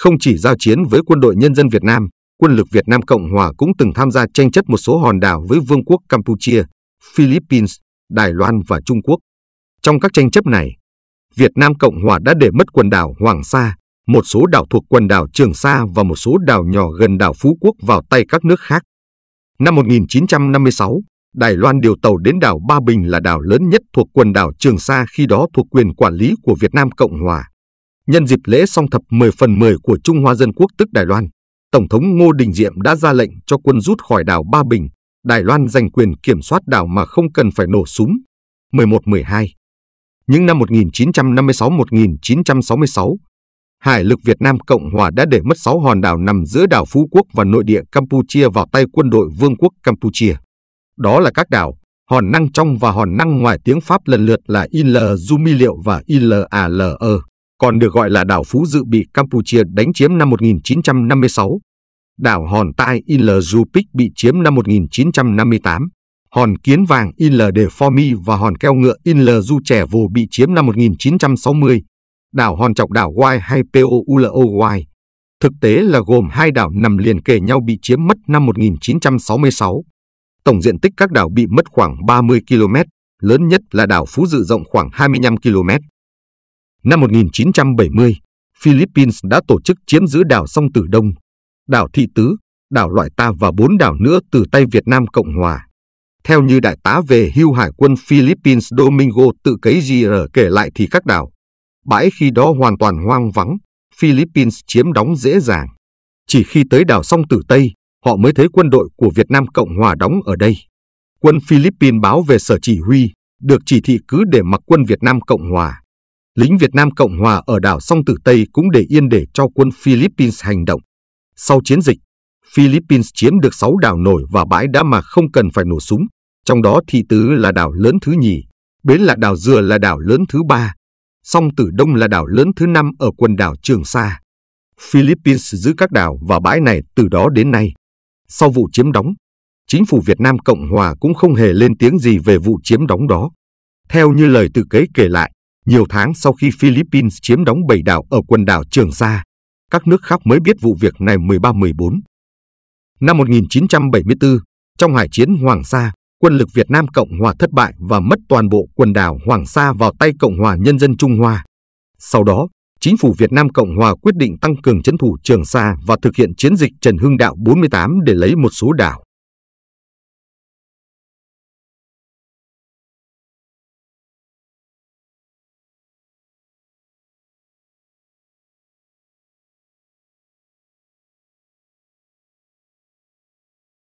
Không chỉ giao chiến với quân đội nhân dân Việt Nam, quân lực Việt Nam Cộng Hòa cũng từng tham gia tranh chấp một số hòn đảo với Vương quốc Campuchia, Philippines, Đài Loan và Trung Quốc. Trong các tranh chấp này, Việt Nam Cộng Hòa đã để mất quần đảo Hoàng Sa, một số đảo thuộc quần đảo Trường Sa và một số đảo nhỏ gần đảo Phú Quốc vào tay các nước khác. Năm 1956, Đài Loan điều tàu đến đảo Ba Bình là đảo lớn nhất thuộc quần đảo Trường Sa khi đó thuộc quyền quản lý của Việt Nam Cộng Hòa. Nhân dịp lễ song thập 10 phần 10 của Trung Hoa Dân Quốc tức Đài Loan, Tổng thống Ngô Đình Diệm đã ra lệnh cho quân rút khỏi đảo Ba Bình. Đài Loan giành quyền kiểm soát đảo mà không cần phải nổ súng. 11-12 Những năm 1956-1966, Hải lực Việt Nam Cộng Hòa đã để mất 6 hòn đảo nằm giữa đảo Phú Quốc và nội địa Campuchia vào tay quân đội Vương quốc Campuchia. Đó là các đảo hòn năng trong và hòn năng ngoài tiếng Pháp lần lượt là IL Du Mi Liệu và ILALE còn được gọi là đảo Phú Dự bị Campuchia đánh chiếm năm 1956. Đảo Hòn Tai Il Jupik bị chiếm năm 1958. Hòn Kiến Vàng Il De Formi và Hòn Keo Ngựa Il Du Trẻ Vồ bị chiếm năm 1960. Đảo Hòn Chọc đảo Wai hay POULO Wai. Thực tế là gồm hai đảo nằm liền kề nhau bị chiếm mất năm 1966. Tổng diện tích các đảo bị mất khoảng 30 km, lớn nhất là đảo Phú Dự rộng khoảng 25 km. Năm 1970, Philippines đã tổ chức chiếm giữ đảo Song Tử Đông, đảo Thị Tứ, đảo Loại Ta và bốn đảo nữa từ tay Việt Nam Cộng Hòa. Theo như đại tá về hưu hải quân Philippines Domingo tự cấy GR kể lại thì các đảo, bãi khi đó hoàn toàn hoang vắng, Philippines chiếm đóng dễ dàng. Chỉ khi tới đảo Song Tử Tây, họ mới thấy quân đội của Việt Nam Cộng Hòa đóng ở đây. Quân Philippines báo về sở chỉ huy, được chỉ thị cứ để mặc quân Việt Nam Cộng Hòa lính Việt Nam Cộng Hòa ở đảo Song Tử Tây cũng để yên để cho quân Philippines hành động. Sau chiến dịch, Philippines chiếm được 6 đảo nổi và bãi đá mà không cần phải nổ súng, trong đó Thị Tứ là đảo lớn thứ nhì, Bến là đảo Dừa là đảo lớn thứ ba, Song Tử Đông là đảo lớn thứ năm ở quần đảo Trường Sa. Philippines giữ các đảo và bãi này từ đó đến nay. Sau vụ chiếm đóng, chính phủ Việt Nam Cộng Hòa cũng không hề lên tiếng gì về vụ chiếm đóng đó. Theo như lời từ kế kể lại, nhiều tháng sau khi Philippines chiếm đóng bảy đảo ở quần đảo Trường Sa, các nước khác mới biết vụ việc này 13-14. Năm 1974, trong hải chiến Hoàng Sa, quân lực Việt Nam Cộng Hòa thất bại và mất toàn bộ quần đảo Hoàng Sa vào tay Cộng Hòa Nhân dân Trung Hoa. Sau đó, chính phủ Việt Nam Cộng Hòa quyết định tăng cường chấn thủ Trường Sa và thực hiện chiến dịch Trần Hưng Đạo 48 để lấy một số đảo.